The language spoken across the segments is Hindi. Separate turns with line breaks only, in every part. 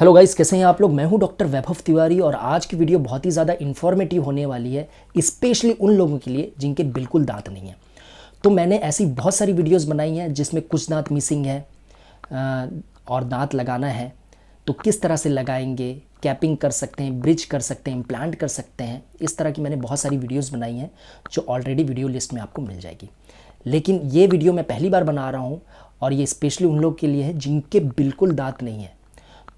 हेलो गाइस कैसे हैं आप लोग मैं हूं डॉक्टर वैभव तिवारी और आज की वीडियो बहुत ही ज़्यादा इन्फॉर्मेटिव होने वाली है स्पेशली उन लोगों के लिए जिनके बिल्कुल दांत नहीं हैं तो मैंने ऐसी बहुत सारी वीडियोस बनाई हैं जिसमें कुछ दांत मिसिंग है और दांत लगाना है तो किस तरह से लगाएंगे कैपिंग कर सकते हैं ब्रिज कर सकते हैं इम्प्लांट कर सकते हैं इस तरह की मैंने बहुत सारी वीडियोज़ बनाई हैं जो ऑलरेडी वीडियो लिस्ट में आपको मिल जाएगी लेकिन ये वीडियो मैं पहली बार बना रहा हूँ और ये स्पेशली उन लोग के लिए है जिनके बिल्कुल दांत नहीं है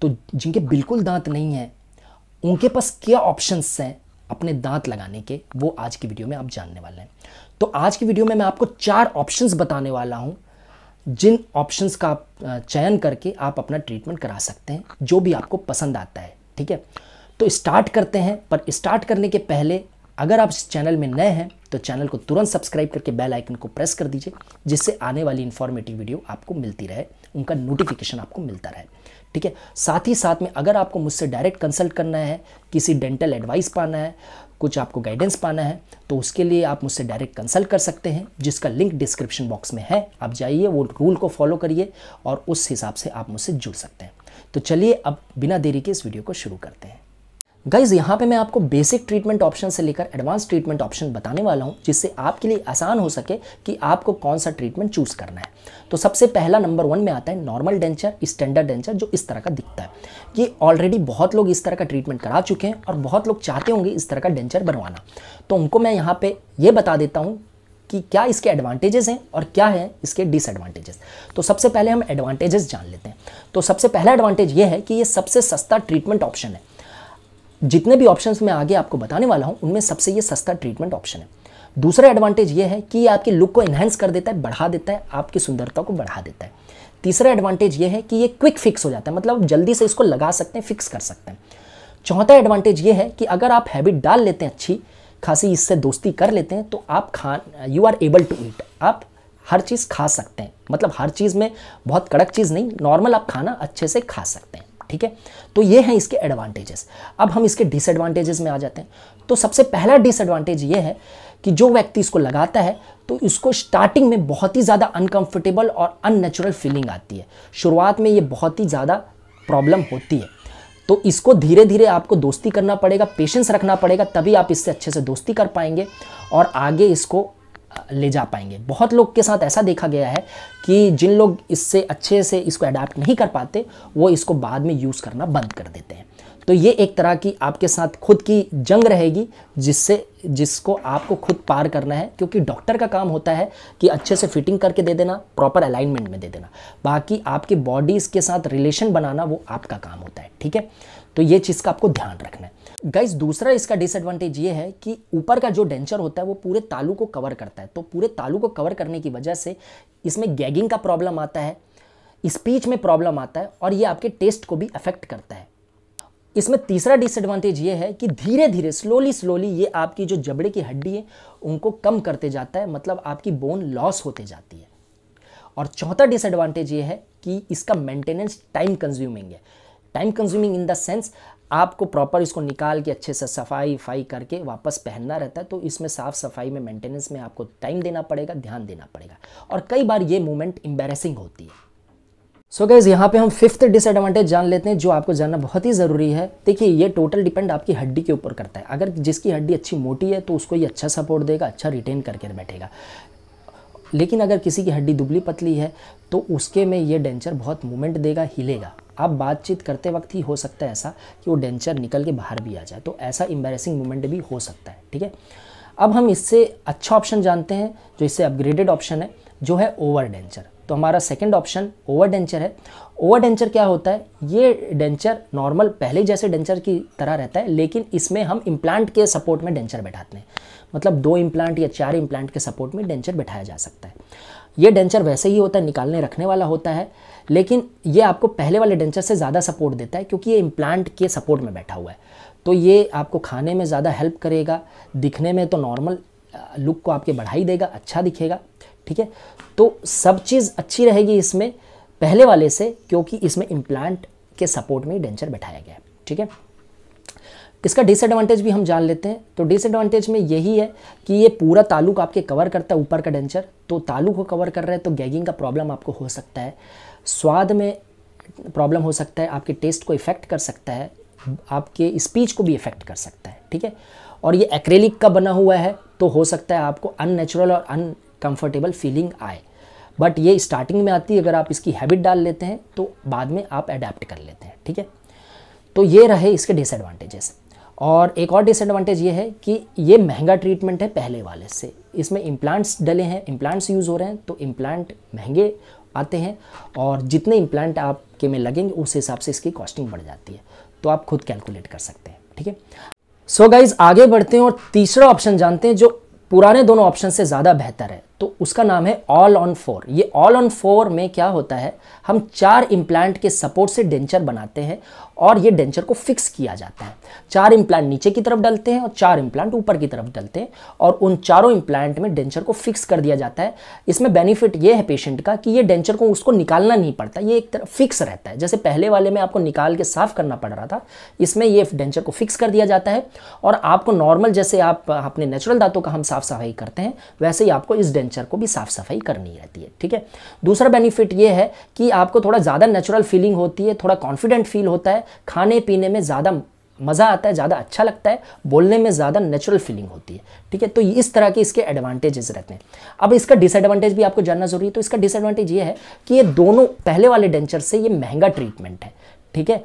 तो जिनके बिल्कुल दांत नहीं हैं उनके पास क्या ऑप्शंस हैं अपने दांत लगाने के वो आज की वीडियो में आप जानने वाले हैं तो आज की वीडियो में मैं आपको चार ऑप्शंस बताने वाला हूँ जिन ऑप्शंस का आप चयन करके आप अपना ट्रीटमेंट करा सकते हैं जो भी आपको पसंद आता है ठीक है तो स्टार्ट करते हैं पर स्टार्ट करने के पहले अगर आप इस चैनल में नए हैं तो चैनल को तुरंत सब्सक्राइब करके बेल आइकन को प्रेस कर दीजिए जिससे आने वाली इन्फॉर्मेटिव वीडियो आपको मिलती रहे उनका नोटिफिकेशन आपको मिलता रहे ठीक है साथ ही साथ में अगर आपको मुझसे डायरेक्ट कंसल्ट करना है किसी डेंटल एडवाइस पाना है कुछ आपको गाइडेंस पाना है तो उसके लिए आप मुझसे डायरेक्ट कंसल्ट कर सकते हैं जिसका लिंक डिस्क्रिप्शन बॉक्स में है आप जाइए वो रूल को फॉलो करिए और उस हिसाब से आप मुझसे जुड़ सकते हैं तो चलिए अब बिना देरी के इस वीडियो को शुरू करते हैं गाइज यहाँ पे मैं आपको बेसिक ट्रीटमेंट ऑप्शन से लेकर एडवांस ट्रीटमेंट ऑप्शन बताने वाला हूँ जिससे आपके लिए आसान हो सके कि आपको कौन सा ट्रीटमेंट चूज़ करना है तो सबसे पहला नंबर वन में आता है नॉर्मल डेंचर स्टैंडर्ड डेंचर जो इस तरह का दिखता है ये ऑलरेडी बहुत लोग इस तरह का ट्रीटमेंट करा चुके हैं और बहुत लोग चाहते होंगे इस तरह का डेंचर बनवाना तो उनको मैं यहाँ पर ये बता देता हूँ कि क्या इसके एडवांटेजेस हैं और क्या है इसके डिसएडवांटेजेस तो सबसे पहले हम एडवांटेजेस जान लेते हैं तो सबसे पहला एडवांटेज ये है कि ये सबसे सस्ता ट्रीटमेंट ऑप्शन है जितने भी ऑप्शंस मैं आगे आपको बताने वाला हूँ उनमें सबसे ये सस्ता ट्रीटमेंट ऑप्शन है दूसरा एडवांटेज ये है कि ये आपके लुक को एनहेंस कर देता है बढ़ा देता है आपकी सुंदरता को बढ़ा देता है तीसरा एडवांटेज ये है कि ये क्विक फिक्स हो जाता है मतलब जल्दी से इसको लगा सकते हैं फिक्स कर सकते हैं चौथा एडवांटेज ये है कि अगर आप हैबिट डाल लेते हैं अच्छी खासी इससे दोस्ती कर लेते हैं तो आप खा you are able to eat आप हर चीज़ खा सकते हैं मतलब हर चीज़ में बहुत कड़क चीज़ नहीं नॉर्मल आप खाना अच्छे से खा सकते हैं ठीक है तो ये हैं इसके एडवांटेजेस अब हम इसके डिसएडवांटेजेस में आ जाते हैं तो सबसे पहला डिसएडवांटेज ये है कि जो व्यक्ति इसको लगाता है तो इसको स्टार्टिंग में बहुत ही ज़्यादा अनकंफर्टेबल और अननेचुरल फीलिंग आती है शुरुआत में ये बहुत ही ज़्यादा प्रॉब्लम होती है तो इसको धीरे धीरे आपको दोस्ती करना पड़ेगा पेशेंस रखना पड़ेगा तभी आप इससे अच्छे से दोस्ती कर पाएंगे और आगे इसको ले जा पाएंगे बहुत लोग के साथ ऐसा देखा गया है कि जिन लोग इससे अच्छे से इसको अडाप्ट नहीं कर पाते वो इसको बाद में यूज़ करना बंद कर देते हैं तो ये एक तरह की आपके साथ खुद की जंग रहेगी जिससे जिसको आपको खुद पार करना है क्योंकि डॉक्टर का काम होता है कि अच्छे से फिटिंग करके दे देना प्रॉपर अलाइनमेंट में दे देना बाकी आपकी बॉडीज़ के साथ रिलेशन बनाना वो आपका काम होता है ठीक है तो ये चीज़ का आपको ध्यान रखना है गाइस दूसरा इसका डिसएडवांटेज ये है कि ऊपर का जो डेंचर होता है वो पूरे तालू को कवर करता है तो पूरे तालू को कवर करने की वजह से इसमें गैगिंग का प्रॉब्लम आता है स्पीच में प्रॉब्लम आता है और ये आपके टेस्ट को भी अफेक्ट करता है इसमें तीसरा डिसएडवांटेज ये है कि धीरे धीरे स्लोली स्लोली ये आपकी जो जबड़े की हड्डी है उनको कम करते जाता है मतलब आपकी बोन लॉस होते जाती है और चौथा डिसएडवांटेज ये है कि इसका मेंटेनेंस टाइम कंज्यूमिंग है time consuming in the sense आपको प्रॉपर इसको निकाल के अच्छे से सफाई फाई करके वापस पहनना रहता है तो इसमें साफ़ सफाई में मेंटेनेंस में आपको टाइम देना पड़ेगा ध्यान देना पड़ेगा और कई बार ये मूवमेंट एम्बेरसिंग होती है सो so गैज़ यहाँ पे हम फिफ्थ डिसएडवांटेज जान लेते हैं जो आपको जानना बहुत ही ज़रूरी है देखिए ये टोटल डिपेंड आपकी हड्डी के ऊपर करता है अगर जिसकी हड्डी अच्छी मोटी है तो उसको ये अच्छा सपोर्ट देगा अच्छा रिटेन करके बैठेगा लेकिन अगर किसी की हड्डी दुबली पतली है तो उसके में ये डेंचर बहुत मूवमेंट देगा हिलेगा आप बातचीत करते वक्त ही हो सकता है ऐसा कि वो डेंचर निकल के बाहर भी आ जाए तो ऐसा एम्बेरसिंग मूवमेंट भी हो सकता है ठीक है अब हम इससे अच्छा ऑप्शन जानते हैं जो इससे अपग्रेडेड ऑप्शन है जो है ओवर डेंचर तो हमारा सेकंड ऑप्शन ओवर डेंचर है ओवर डेंचर क्या होता है ये डेंचर नॉर्मल पहले जैसे डेंचर की तरह रहता है लेकिन इसमें हम इम्प्लांट के सपोर्ट में डेंचर बैठाते हैं मतलब दो इम्प्लांट या चार इम्प्लांट के सपोर्ट में डेंचर बैठाया जा सकता है ये डेंचर वैसे ही होता है निकालने रखने वाला होता है लेकिन ये आपको पहले वाले डेंचर से ज़्यादा सपोर्ट देता है क्योंकि ये इम्प्लांट के सपोर्ट में बैठा हुआ है तो ये आपको खाने में ज़्यादा हेल्प करेगा दिखने में तो नॉर्मल लुक को आपके बढ़ाई देगा अच्छा दिखेगा ठीक है तो सब चीज़ अच्छी रहेगी इसमें पहले वाले से क्योंकि इसमें इम्प्लांट के सपोर्ट में डेंचर बैठाया गया है ठीक है इसका डिसएडवांटेज भी हम जान लेते हैं तो डिसएडवांटेज में यही है कि ये पूरा ताल्लुक आपके कवर करता है ऊपर का डेंचर तो तालुक को कवर कर रहे हैं तो गैगिंग का प्रॉब्लम आपको हो सकता है स्वाद में प्रॉब्लम हो सकता है आपके टेस्ट को इफ़ेक्ट कर सकता है आपके स्पीच को भी इफ़ेक्ट कर सकता है ठीक है और ये एक्रेलिक का बना हुआ है तो हो सकता है आपको अननेचुरल और अनकम्फर्टेबल फीलिंग आए बट ये स्टार्टिंग में आती है अगर आप इसकी हैबिट डाल लेते हैं तो बाद में आप अडेप्ट कर लेते हैं ठीक है तो ये रहे इसके डिसएडवांटेजेस और एक और डिसएडवांटेज ये है कि ये महंगा ट्रीटमेंट है पहले वाले से इसमें इम्प्लांट्स डले हैं इम्प्लांट्स यूज़ हो रहे हैं तो इम्प्लांट महंगे आते हैं और जितने इम्प्लांट आपके में लगेंगे उस हिसाब से इसकी कॉस्टिंग बढ़ जाती है तो आप खुद कैलकुलेट कर सकते हैं ठीक है सो गाइज आगे बढ़ते हैं और तीसरा ऑप्शन जानते हैं जो पुराने दोनों ऑप्शन से ज़्यादा बेहतर है तो उसका नाम है ऑल ऑन फोर ये ऑल ऑन फोर में क्या होता है हम चार इम्प्लांट के सपोर्ट से डेंचर बनाते हैं और ये डेंचर को फिक्स किया जाता है चार इम्प्लांट नीचे की तरफ डलते हैं और चार इम्प्लांट ऊपर की तरफ डलते हैं और उन चारों इम्प्लांट में डेंचर को फिक्स कर दिया जाता है इसमें बेनिफिट ये है पेशेंट का कि ये डेंचर को उसको निकालना नहीं पड़ता ये एक तरफ फिक्स रहता है जैसे पहले वाले में आपको निकाल के साफ करना पड़ रहा था इसमें ये डेंचर को फिक्स कर दिया जाता है और आपको नॉर्मल जैसे आप अपने नेचुरल दांतों का हम साफ सफाई करते हैं वैसे ही आपको इस डेंचर पंचर को भी साफ सफाई करनी रहती है ठीक है दूसरा बेनिफिट ये है कि आपको थोड़ा ज़्यादा नेचुरल फीलिंग होती है थोड़ा कॉन्फिडेंट फील होता है खाने पीने में ज़्यादा मज़ा आता है ज़्यादा अच्छा लगता है बोलने में ज़्यादा नेचुरल फीलिंग होती है ठीक है तो इस तरह के इसके एडवांटेजेस रहते हैं अब इसका डिसएडवांटेज भी आपको जानना जरूरी है तो इसका डिसएडवांटेज ये है कि ये दोनों पहले वाले डेंचर से ये महंगा ट्रीटमेंट है ठीक है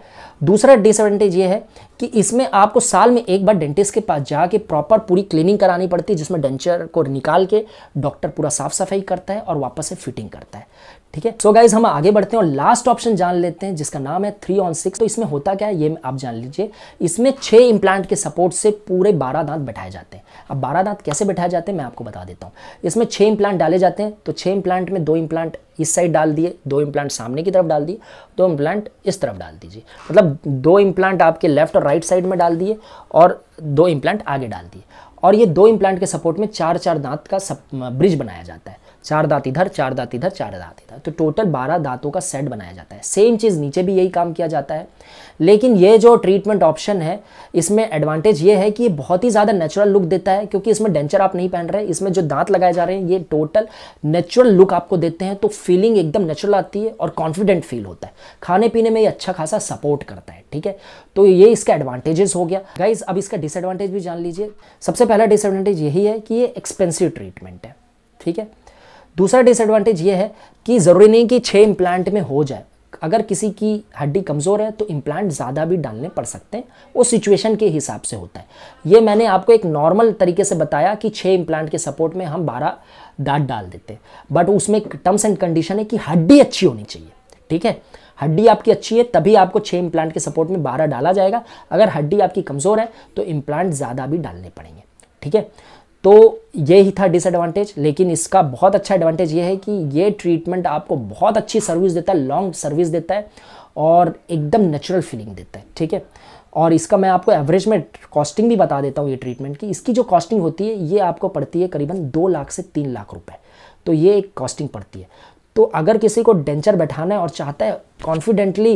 दूसरा डिसएडवांटेज ये है कि इसमें आपको साल में एक बार डेंटिस्ट के पास जाके प्रॉपर पूरी क्लीनिंग करानी पड़ती है जिसमें डेंचर को निकाल के डॉक्टर पूरा साफ सफाई करता है और वापस से फिटिंग करता है ठीक है सो गाइज हम आगे बढ़ते हैं और लास्ट ऑप्शन जान लेते हैं जिसका नाम है थ्री ऑन सिक्स तो इसमें होता क्या है ये आप जान लीजिए इसमें छः इम्प्लांट के सपोर्ट से पूरे बारह दांत बैठाए जाते हैं अब बारह दांत कैसे बैठाए जाते हैं मैं आपको बता देता हूँ इसमें छः इम्प्लांट डाले जाते हैं तो छः इम्प्लांट में दो इम्प्लांट इस साइड डाल दिए दो इम्प्लांट सामने की तरफ डाल दिए दो इम्प्लांट इस तरफ डाल दीजिए मतलब दो इम्प्लांट आपके लेफ्ट और राइट साइड में डाल दिए और दो इम्प्लांट आगे डाल दिए और ये दो इम्प्लांट के सपोर्ट में चार चार दांत का ब्रिज बनाया जाता है चार दांत इधर चार दांत इधर चार दांत इधर तो टोटल बारह दांतों का सेट बनाया जाता है सेम चीज़ नीचे भी यही काम किया जाता है लेकिन ये जो ट्रीटमेंट ऑप्शन है इसमें एडवांटेज ये है कि ये बहुत ही ज़्यादा नेचुरल लुक देता है क्योंकि इसमें डेंचर आप नहीं पहन रहे इसमें जो दांत लगाए जा रहे हैं ये टोटल नेचुरल लुक आपको देते हैं तो फीलिंग एकदम नेचुरल आती है और कॉन्फिडेंट फील होता है खाने पीने में ये अच्छा खासा सपोर्ट करता है ठीक है तो ये इसका एडवांटेजेस हो गया गाइज अब इसका डिसएडवांटेज भी जान लीजिए सबसे पहला डिसएडवांटेज यही है कि ये एक्सपेंसिव ट्रीटमेंट है ठीक है दूसरा डिसएडवांटेज ये है कि ज़रूरी नहीं कि छः इम्प्लांट में हो जाए अगर किसी की हड्डी कमज़ोर है तो इम्प्लांट ज़्यादा भी डालने पड़ सकते हैं वो सिचुएशन के हिसाब से होता है ये मैंने आपको एक नॉर्मल तरीके से बताया कि छः इम्प्लांट के सपोर्ट में हम बारह दांत डाल देते हैं बट उसमें टर्म्स एंड कंडीशन है कि हड्डी अच्छी होनी चाहिए ठीक है हड्डी आपकी अच्छी है तभी आपको छः इम्प्लांट के सपोर्ट में बारह डाला जाएगा अगर हड्डी आपकी कमज़ोर है तो इम्प्लांट ज़्यादा भी डालने पड़ेंगे ठीक है तो ये ही था डिसएडवांटेज लेकिन इसका बहुत अच्छा एडवांटेज ये है कि ये ट्रीटमेंट आपको बहुत अच्छी सर्विस देता है लॉन्ग सर्विस देता है और एकदम नेचुरल फीलिंग देता है ठीक है और इसका मैं आपको एवरेज में कॉस्टिंग भी बता देता हूँ ये ट्रीटमेंट की इसकी जो कॉस्टिंग होती है ये आपको पड़ती है करीबन दो लाख से तीन लाख रुपए तो ये एक कॉस्टिंग पड़ती है तो अगर किसी को डेंचर बैठाना है और चाहता है कॉन्फिडेंटली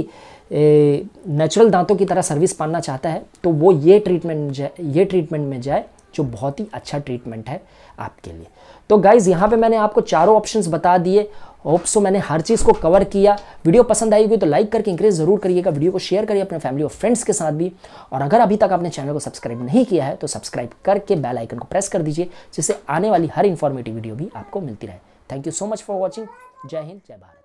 नेचुरल दांतों की तरह सर्विस पाना चाहता है तो वो ये ट्रीटमेंट जाए ये ट्रीटमेंट में जाए जो बहुत ही अच्छा ट्रीटमेंट है आपके लिए तो गाइज़ यहाँ पे मैंने आपको चारों ऑप्शंस बता दिए होप सो मैंने हर चीज़ को कवर किया वीडियो पसंद आई होगी तो लाइक करके इंक्रेज जरूर करिएगा वीडियो को शेयर करिए अपने फैमिली और फ्रेंड्स के साथ भी और अगर अभी तक आपने चैनल को सब्सक्राइब नहीं किया है तो सब्सक्राइब करके बेल आइकन को प्रेस कर दीजिए जिससे आने वाली हर इन्फॉर्मेटिव वीडियो भी आपको मिलती रहे thank you so much for watching जय हिंद जय भारत